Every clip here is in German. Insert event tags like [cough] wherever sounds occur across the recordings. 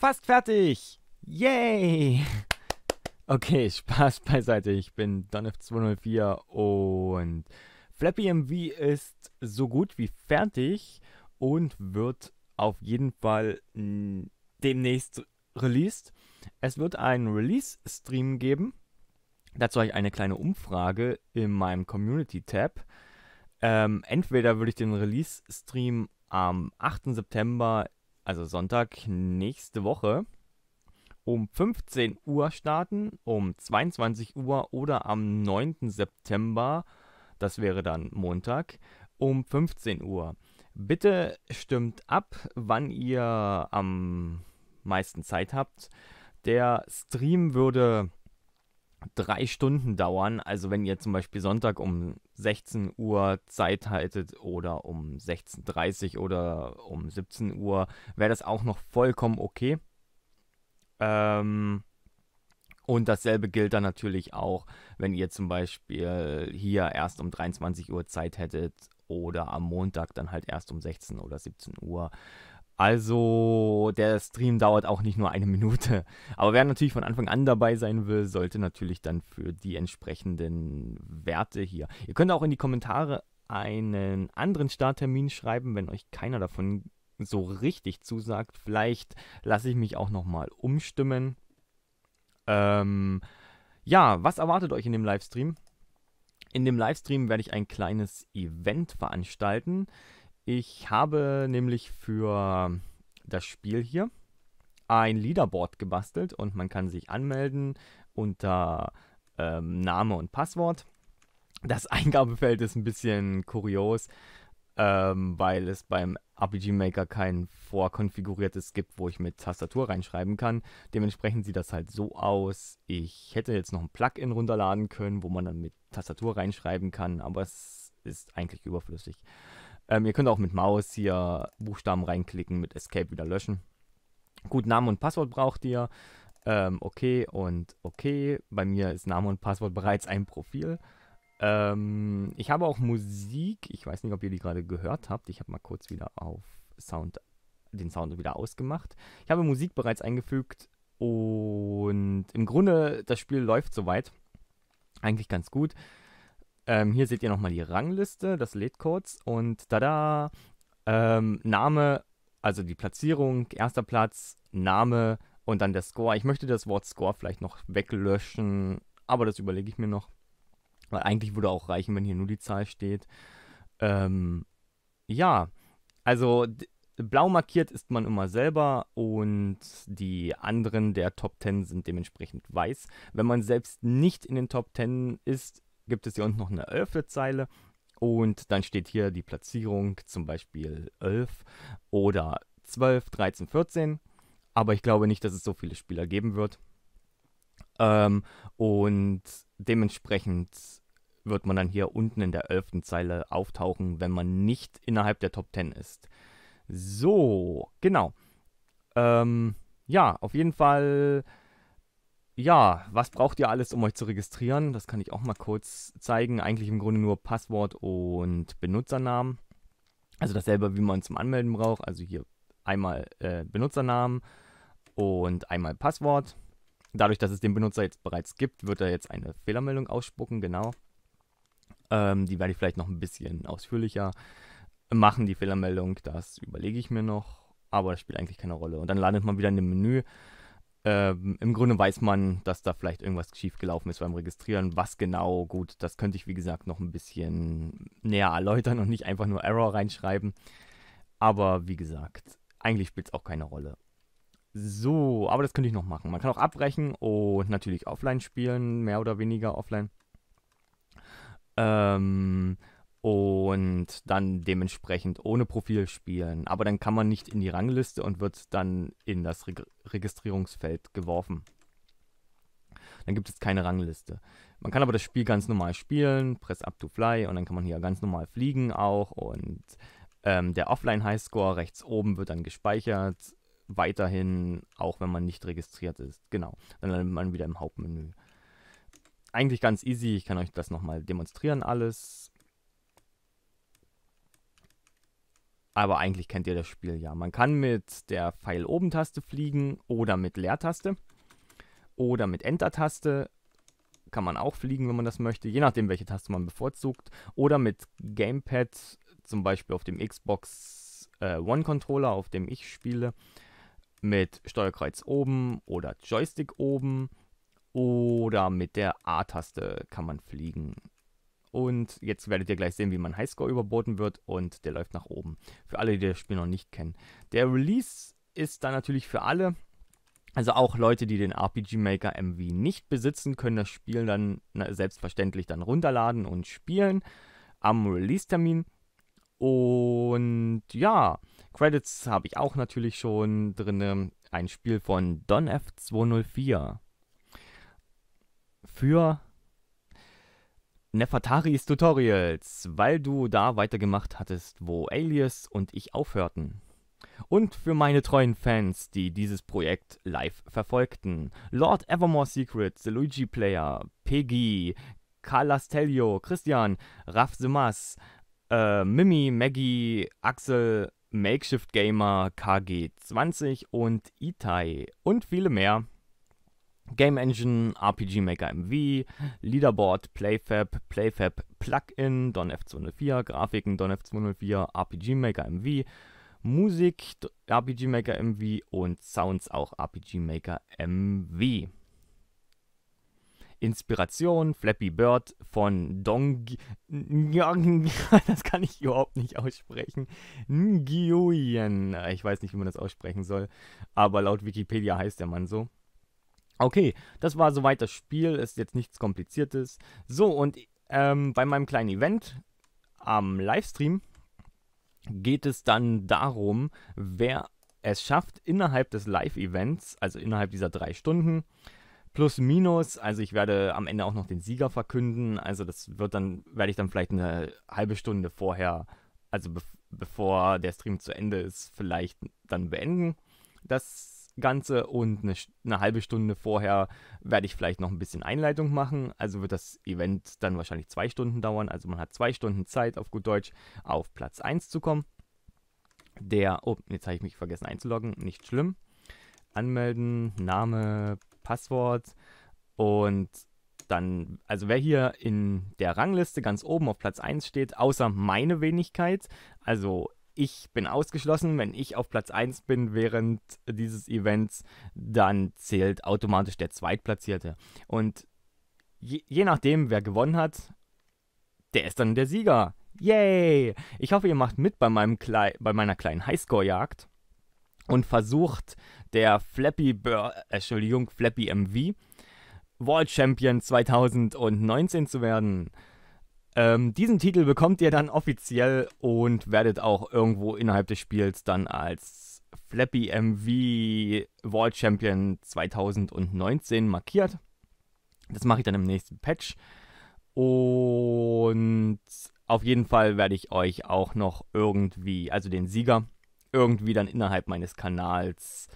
Fast fertig! Yay! Okay, Spaß beiseite. Ich bin Donif204 und Flappy MV ist so gut wie fertig und wird auf jeden Fall mm, demnächst released. Es wird einen Release-Stream geben. Dazu habe ich eine kleine Umfrage in meinem Community-Tab. Ähm, entweder würde ich den Release-Stream am 8. September also Sonntag nächste Woche, um 15 Uhr starten, um 22 Uhr oder am 9. September, das wäre dann Montag, um 15 Uhr. Bitte stimmt ab, wann ihr am meisten Zeit habt. Der Stream würde drei Stunden dauern. Also wenn ihr zum Beispiel Sonntag um 16 Uhr Zeit haltet oder um 16.30 Uhr oder um 17 Uhr, wäre das auch noch vollkommen okay. Ähm, und dasselbe gilt dann natürlich auch, wenn ihr zum Beispiel hier erst um 23 Uhr Zeit hättet oder am Montag dann halt erst um 16 oder 17 Uhr. Also der Stream dauert auch nicht nur eine Minute. Aber wer natürlich von Anfang an dabei sein will, sollte natürlich dann für die entsprechenden Werte hier. Ihr könnt auch in die Kommentare einen anderen Starttermin schreiben, wenn euch keiner davon so richtig zusagt. Vielleicht lasse ich mich auch nochmal umstimmen. Ähm, ja, was erwartet euch in dem Livestream? In dem Livestream werde ich ein kleines Event veranstalten. Ich habe nämlich für das Spiel hier ein Leaderboard gebastelt und man kann sich anmelden unter ähm, Name und Passwort. Das [laughs] Eingabefeld ist ein bisschen kurios, ähm, weil es beim RPG Maker kein vorkonfiguriertes gibt, wo ich mit Tastatur reinschreiben kann. Dementsprechend sieht das halt so aus. Ich hätte jetzt noch ein Plugin runterladen können, wo man dann mit Tastatur reinschreiben kann, aber es ist eigentlich überflüssig. Ähm, ihr könnt auch mit Maus hier Buchstaben reinklicken, mit Escape wieder löschen. Gut, Name und Passwort braucht ihr. Ähm, okay und okay. Bei mir ist Name und Passwort bereits ein Profil. Ähm, ich habe auch Musik. Ich weiß nicht, ob ihr die gerade gehört habt. Ich habe mal kurz wieder auf Sound, den Sound wieder ausgemacht. Ich habe Musik bereits eingefügt und im Grunde das Spiel läuft soweit. Eigentlich ganz gut. Ähm, hier seht ihr nochmal die Rangliste, das lädt kurz und tada, ähm, Name, also die Platzierung, erster Platz, Name und dann der Score. Ich möchte das Wort Score vielleicht noch weglöschen, aber das überlege ich mir noch, weil eigentlich würde auch reichen, wenn hier nur die Zahl steht. Ähm, ja, also blau markiert ist man immer selber und die anderen der Top 10 sind dementsprechend weiß. Wenn man selbst nicht in den Top 10 ist, gibt es hier unten noch eine 11. Zeile. Und dann steht hier die Platzierung, zum Beispiel 11 oder 12, 13, 14. Aber ich glaube nicht, dass es so viele Spieler geben wird. Ähm, und dementsprechend wird man dann hier unten in der 11. Zeile auftauchen, wenn man nicht innerhalb der Top 10 ist. So, genau. Ähm, ja, auf jeden Fall ja, was braucht ihr alles, um euch zu registrieren? Das kann ich auch mal kurz zeigen. Eigentlich im Grunde nur Passwort und Benutzernamen. Also dasselbe, wie man zum Anmelden braucht. Also hier einmal äh, Benutzernamen und einmal Passwort. Dadurch, dass es den Benutzer jetzt bereits gibt, wird er jetzt eine Fehlermeldung ausspucken, genau. Ähm, die werde ich vielleicht noch ein bisschen ausführlicher machen, die Fehlermeldung. Das überlege ich mir noch, aber das spielt eigentlich keine Rolle. Und dann landet man wieder in dem Menü ähm, im Grunde weiß man, dass da vielleicht irgendwas schiefgelaufen ist beim Registrieren. Was genau, gut, das könnte ich wie gesagt noch ein bisschen näher erläutern und nicht einfach nur Error reinschreiben. Aber wie gesagt, eigentlich spielt es auch keine Rolle. So, aber das könnte ich noch machen. Man kann auch abbrechen und natürlich offline spielen, mehr oder weniger offline. Ähm, und dann dementsprechend ohne Profil spielen. Aber dann kann man nicht in die Rangliste und wird dann in das Reg Registrierungsfeld geworfen. Dann gibt es keine Rangliste. Man kann aber das Spiel ganz normal spielen, press up to fly und dann kann man hier ganz normal fliegen auch und ähm, der Offline-Highscore rechts oben wird dann gespeichert, weiterhin, auch wenn man nicht registriert ist. Genau, dann landet man wieder im Hauptmenü. Eigentlich ganz easy, ich kann euch das nochmal demonstrieren alles Aber eigentlich kennt ihr das Spiel ja. Man kann mit der Pfeil-Oben-Taste fliegen oder mit Leertaste. Oder mit Enter-Taste kann man auch fliegen, wenn man das möchte. Je nachdem, welche Taste man bevorzugt. Oder mit Gamepad, zum Beispiel auf dem Xbox äh, One-Controller, auf dem ich spiele. Mit Steuerkreuz oben oder Joystick oben. Oder mit der A-Taste kann man fliegen. Und jetzt werdet ihr gleich sehen, wie mein Highscore überboten wird und der läuft nach oben. Für alle, die das Spiel noch nicht kennen. Der Release ist dann natürlich für alle. Also auch Leute, die den RPG Maker MV nicht besitzen, können das Spiel dann na, selbstverständlich dann runterladen und spielen am Release-Termin. Und ja, Credits habe ich auch natürlich schon drin. Ein Spiel von donf 204 Für Nefertaris Tutorials, weil du da weitergemacht hattest, wo Alias und ich aufhörten. Und für meine treuen Fans, die dieses Projekt live verfolgten. Lord Evermore Secret, The Luigi Player, Peggy, Carlastelio, Christian, Raf Simas, äh, Mimi, Maggie, Axel, Makeshift Gamer, KG20 und Itai und viele mehr. Game Engine, RPG Maker MV, Leaderboard, Playfab, Playfab Plugin, donf 204 Grafiken, donf 204 RPG Maker MV, Musik, RPG Maker MV und Sounds auch RPG Maker MV. Inspiration Flappy Bird von Dong [laughs] das kann ich überhaupt nicht aussprechen. Nguyen, ich weiß nicht, wie man das aussprechen soll, aber laut Wikipedia heißt der Mann so. Okay, das war soweit das Spiel, ist jetzt nichts Kompliziertes. So, und ähm, bei meinem kleinen Event am Livestream geht es dann darum, wer es schafft, innerhalb des Live-Events, also innerhalb dieser drei Stunden, plus minus, also ich werde am Ende auch noch den Sieger verkünden, also das wird dann, werde ich dann vielleicht eine halbe Stunde vorher, also be bevor der Stream zu Ende ist, vielleicht dann beenden. Das Ganze und eine, eine, halbe Stunde vorher werde ich vielleicht noch ein bisschen Einleitung machen. Also wird das Event dann wahrscheinlich zwei Stunden dauern. Also man hat zwei Stunden Zeit, auf gut Deutsch, auf Platz 1 zu kommen. Der, oh, jetzt habe ich mich vergessen einzuloggen, nicht schlimm. Anmelden, Name, Passwort und dann, also wer hier in der Rangliste ganz oben auf Platz 1 steht, außer meine Wenigkeit, also ich bin ausgeschlossen. Wenn ich auf Platz 1 bin während dieses Events, dann zählt automatisch der Zweitplatzierte. Und je, je nachdem, wer gewonnen hat, der ist dann der Sieger. Yay! Ich hoffe, ihr macht mit bei, meinem Klei bei meiner kleinen Highscore-Jagd und versucht der Flappy Bird, Entschuldigung, Flappy MV World Champion 2019 zu werden. Ähm, diesen Titel bekommt ihr dann offiziell und werdet auch irgendwo innerhalb des Spiels dann als Flappy MV World Champion 2019 markiert. Das mache ich dann im nächsten Patch. Und auf jeden Fall werde ich euch auch noch irgendwie, also den Sieger, irgendwie dann innerhalb meines Kanals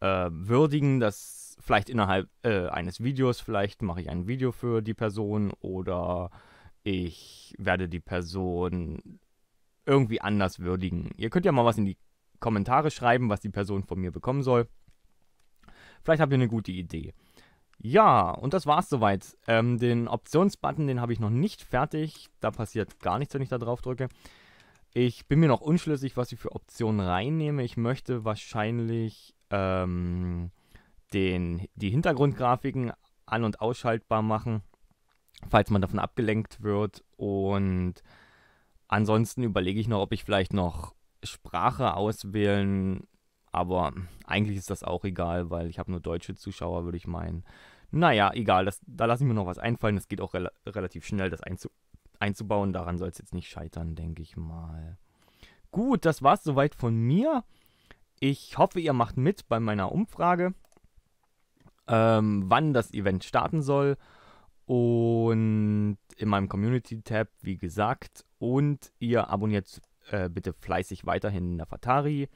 äh, würdigen. Das vielleicht innerhalb äh, eines Videos, vielleicht mache ich ein Video für die Person oder ich werde die Person irgendwie anders würdigen. Ihr könnt ja mal was in die Kommentare schreiben, was die Person von mir bekommen soll. Vielleicht habt ihr eine gute Idee. Ja, und das war's soweit. Ähm, den Optionsbutton, den habe ich noch nicht fertig. Da passiert gar nichts, wenn ich da drauf drücke. Ich bin mir noch unschlüssig, was ich für Optionen reinnehme. Ich möchte wahrscheinlich ähm, den, die Hintergrundgrafiken an- und ausschaltbar machen falls man davon abgelenkt wird. Und ansonsten überlege ich noch, ob ich vielleicht noch Sprache auswählen. Aber eigentlich ist das auch egal, weil ich habe nur deutsche Zuschauer, würde ich meinen. Naja, egal, das, da lasse ich mir noch was einfallen. Das geht auch re relativ schnell, das einzu einzubauen. Daran soll es jetzt nicht scheitern, denke ich mal. Gut, das war es soweit von mir. Ich hoffe, ihr macht mit bei meiner Umfrage, ähm, wann das Event starten soll und in meinem Community-Tab, wie gesagt. Und ihr abonniert äh, bitte fleißig weiterhin Nafatari.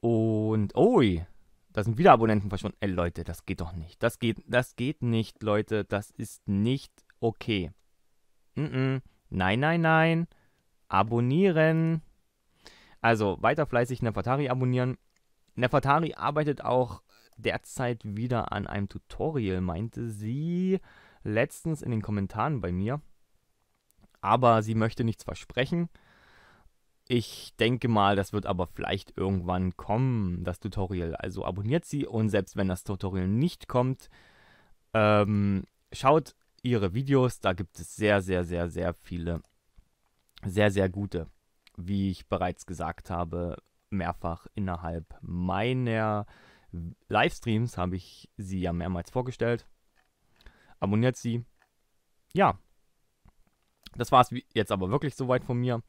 Und, ui, da sind wieder Abonnenten verschwunden. Ey, Leute, das geht doch nicht. Das geht, das geht nicht, Leute. Das ist nicht okay. Mm -mm. Nein, nein, nein. Abonnieren. Also, weiter fleißig Nefertari abonnieren. Nefertari arbeitet auch derzeit wieder an einem Tutorial, meinte sie letztens in den Kommentaren bei mir. Aber sie möchte nichts versprechen. Ich denke mal, das wird aber vielleicht irgendwann kommen, das Tutorial. Also abonniert sie und selbst wenn das Tutorial nicht kommt, ähm, schaut ihre Videos. Da gibt es sehr, sehr, sehr, sehr viele. Sehr, sehr gute. Wie ich bereits gesagt habe, mehrfach innerhalb meiner Livestreams habe ich sie ja mehrmals vorgestellt abonniert sie. Ja, das war es jetzt aber wirklich soweit von mir.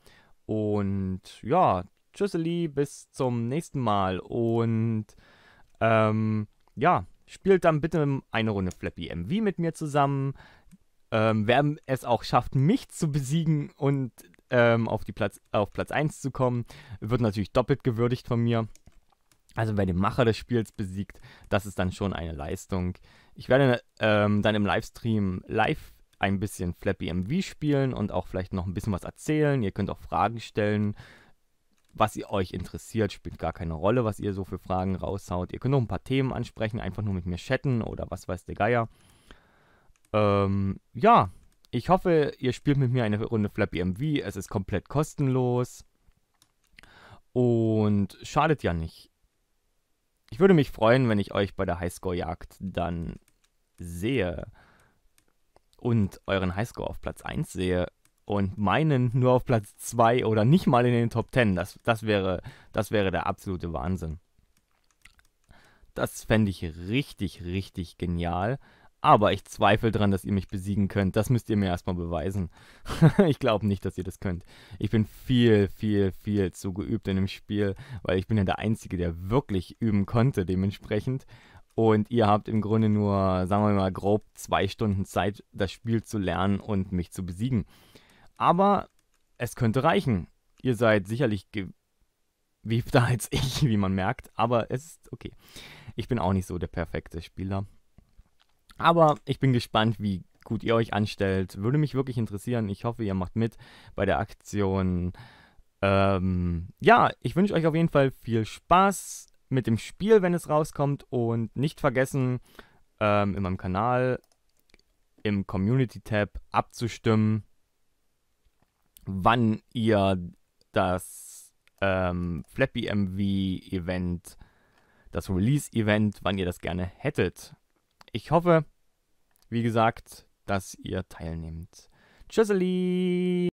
Und ja, tschüsseli, bis zum nächsten Mal. Und ähm, ja, spielt dann bitte eine Runde Flappy MV mit mir zusammen. Ähm, wer es auch schafft, mich zu besiegen und ähm, auf, die Platz, auf Platz 1 zu kommen, wird natürlich doppelt gewürdigt von mir. Also wer den Macher des Spiels besiegt, das ist dann schon eine Leistung. Ich werde ähm, dann im Livestream live ein bisschen Flappy MV spielen und auch vielleicht noch ein bisschen was erzählen. Ihr könnt auch Fragen stellen, was ihr euch interessiert. Spielt gar keine Rolle, was ihr so für Fragen raushaut. Ihr könnt auch ein paar Themen ansprechen, einfach nur mit mir chatten oder was weiß der Geier. Ähm, ja, ich hoffe, ihr spielt mit mir eine Runde Flappy MV. Es ist komplett kostenlos und schadet ja nicht. Ich würde mich freuen, wenn ich euch bei der Highscore-Jagd dann sehe und euren Highscore auf Platz 1 sehe und meinen nur auf Platz 2 oder nicht mal in den Top 10, das, das, wäre, das wäre der absolute Wahnsinn. Das fände ich richtig, richtig genial. Aber ich zweifle daran, dass ihr mich besiegen könnt. Das müsst ihr mir erstmal beweisen. [laughs] ich glaube nicht, dass ihr das könnt. Ich bin viel, viel, viel zu geübt in dem Spiel, weil ich bin ja der Einzige, der wirklich üben konnte dementsprechend. Und ihr habt im Grunde nur, sagen wir mal, grob zwei Stunden Zeit, das Spiel zu lernen und mich zu besiegen. Aber es könnte reichen. Ihr seid sicherlich gewiefter [laughs] als ich, wie man merkt, aber es ist okay. Ich bin auch nicht so der perfekte Spieler. Aber ich bin gespannt, wie gut ihr euch anstellt. Würde mich wirklich interessieren. Ich hoffe, ihr macht mit bei der Aktion. Ähm, ja, ich wünsche euch auf jeden Fall viel Spaß mit dem Spiel, wenn es rauskommt. Und nicht vergessen, ähm, in meinem Kanal im Community-Tab abzustimmen, wann ihr das ähm, Flappy MV-Event, das Release-Event, wann ihr das gerne hättet. Ich hoffe, wie gesagt, dass ihr teilnehmt. Tschüsseli!